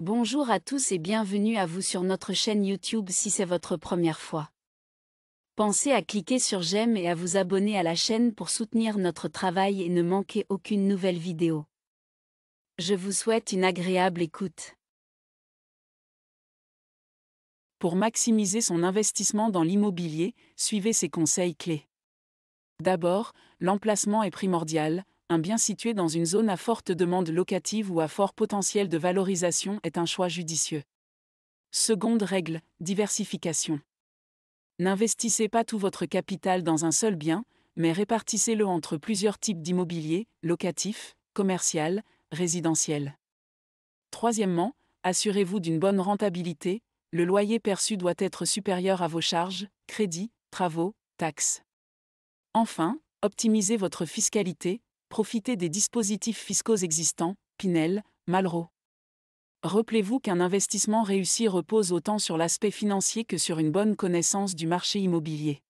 Bonjour à tous et bienvenue à vous sur notre chaîne YouTube si c'est votre première fois. Pensez à cliquer sur j'aime et à vous abonner à la chaîne pour soutenir notre travail et ne manquer aucune nouvelle vidéo. Je vous souhaite une agréable écoute. Pour maximiser son investissement dans l'immobilier, suivez ces conseils clés. D'abord, l'emplacement est primordial, un bien situé dans une zone à forte demande locative ou à fort potentiel de valorisation est un choix judicieux. Seconde règle, diversification. N'investissez pas tout votre capital dans un seul bien, mais répartissez-le entre plusieurs types d'immobilier, locatif, commercial, résidentiel. Troisièmement, assurez-vous d'une bonne rentabilité, le loyer perçu doit être supérieur à vos charges, crédits, travaux, taxes. Enfin, optimisez votre fiscalité, profiter des dispositifs fiscaux existants, Pinel, Malraux. Rappelez-vous qu'un investissement réussi repose autant sur l'aspect financier que sur une bonne connaissance du marché immobilier.